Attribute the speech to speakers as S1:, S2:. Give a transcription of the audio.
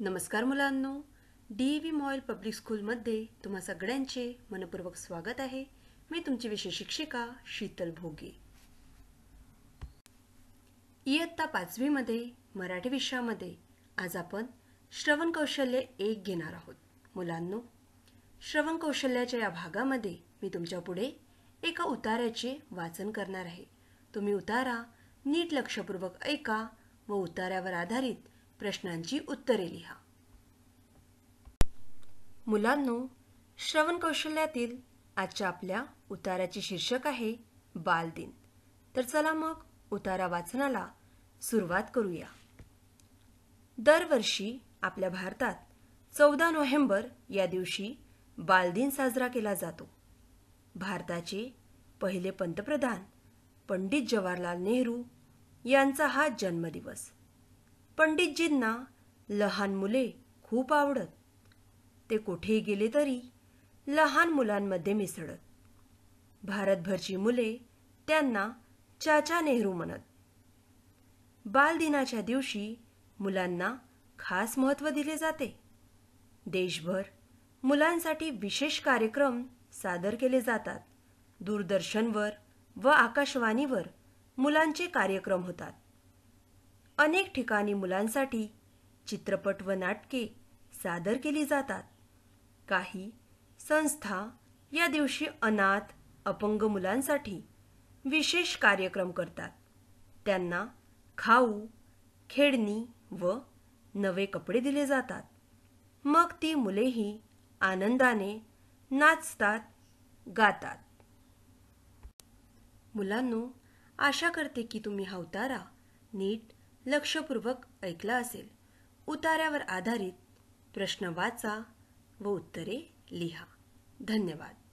S1: नमस्कार मुलांनो D V MOIL public स्कूलमध्ये तुम्हा सगळ्यांचे मनपूर्वक स्वागत आहे मी तुमची विषय शिक्षिका शीतल भोगे इयत्ता पाचवीमध्ये मराठी विषयामध्ये आज आपण श्रवण कौशल्य एक घेणार आहोत मुलांनो श्रवण कौशल्याच्या या भागामध्ये मी तुमच्या पुढे एका उताऱ्याचे वाचन करणार आहे तुम्ही उतारा नीट लक्षपूर्वक ऐका व उताऱ्यावर आधारित प्रश्नांची उत्तरे लिहा मुलांनो श्रवण कौशल्यातील आजच्या आपल्या उताराचे शीर्षक आहे बालदिन तर चला मग उतारा वाचनाला सुरुवात करूया दरवर्षी आपल्या भारतात चौदा नोव्हेंबर या दिवशी बालदिन साजरा केला जातो भारताचे पहिले पंतप्रधान पंडित जवाहरलाल नेहरू यांचा हा जन्मदिवस पंडितजींना लहान मुले खूप आवडत ते कुठेही गेले तरी लहान मुलांमध्ये मिसळत भारतभरची मुले त्यांना चाचा नेहरू म्हणत बालदिनाच्या दिवशी मुलांना खास महत्त्व दिले जाते देशभर मुलांसाठी विशेष कार्यक्रम सादर केले जातात दूरदर्शनवर व आकाशवाणीवर मुलांचे कार्यक्रम होतात अनेक ठिकाणी मुलांसाठी चित्रपट व नाटके सादर केली जातात काही संस्था या दिवशी अनाथ अपंग मुलांसाठी विशेष कार्यक्रम करतात त्यांना खाऊ खेळणी व नवे कपडे दिले जातात मग ती मुलेही आनंदाने नाचतात गातात मुलांनो आशा करते की तुम्ही हवतारा नीट लक्षपूर्वक ऐकला असेल उतार्यावर आधारित प्रश्न वाचा व उत्तरे लिहा धन्यवाद